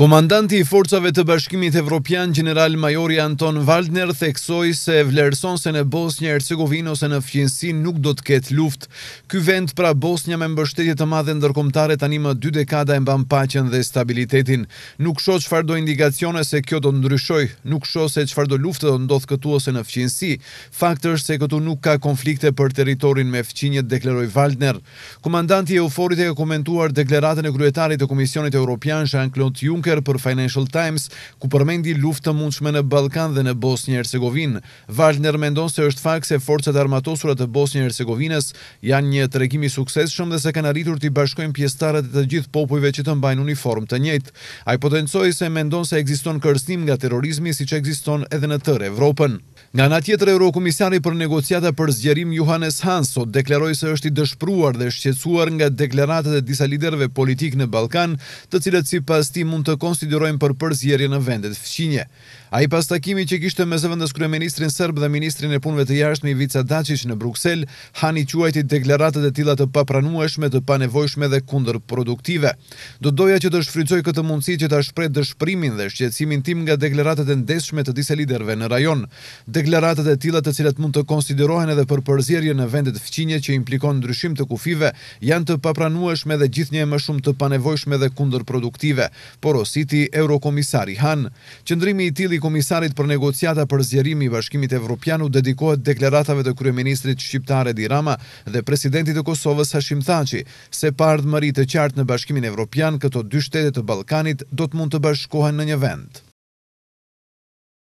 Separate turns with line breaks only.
Komandanti i forcave të bashkimit evropian General Majori Anton Waldner theksoi se vlerëson se në Bosnjë e Hercegovinë ose në Fqinësi nuk do të ketë luftë. Ky vend pra Bosnja me mbështetje të madhe ndërkombëtare tani më dy dekada e mban paqen dhe stabilitetin. Nuk shoh çfarë do indikacione se kjo do të nuk shoh se çfarë do lufte do ndodh këtu ose në Fqinësi. Faktër është se këtu nuk ka konflikte për territorin me Fqinjet, deklaroi Waldner. Komandanti i euforit e komentuar deklaratën e kryetarit të Komisionit Evropian Jean-Claude Juncker Juncker për Financial Times, ku përmendi luftë të mundshme në Balkan dhe në Bosnjë Hercegovinë. Wagner mendon se është fakt se forcat armatosura të Bosnjë Hercegovinës janë një tregim i suksesshëm dhe se kanë arritur të bashkojnë pjesëtarët e të gjithë popujve që të mbajnë uniform të njëjtë. Ai potencoi se mendon se ekziston kërstim nga terrorizmi siç ekziston edhe në tërë Evropën. Nga ana tjetër, Eurokomisari për negociata për zgjerim Johannes Hanso deklaroi se është i dëshpëruar dhe shqetësuar nga deklaratat e disa liderëve politik në Ballkan, të cilët sipas tij mund të konsiderojnë për përzjerje në vendet fëqinje. A i pas takimi që kishtë me zëvëndës Kryeministrin ministrin sërbë dhe ministrin e punve të jashtë me Vica Dacic në Bruxelles, hani quajti deklaratet e tila të papranueshme të panevojshme dhe kunder produktive. Do doja që të shfrycoj këtë mundësi që të shprejt dëshprimin dhe shqecimin tim nga deklaratet e ndeshme të disa liderve në rajon. Deklaratet e tila të cilat mund të konsiderohen edhe për përzjerje në vendet fëqinje që implikon ndryshim të kufive, janë të papranueshme dhe gjithnje e më shumë të panevojshme dhe kunder produktive, por porositi Eurokomisari Han. Qëndrimi i tili komisarit për negociata për zjerimi i bashkimit Evropianu dedikohet deklaratave të Kryeministrit Shqiptare Dirama Rama dhe Presidentit të Kosovës Hashim Thaci, se pardë mëri të qartë në bashkimin Evropian këto dy shtetet të Balkanit do të mund të bashkohen në një vend.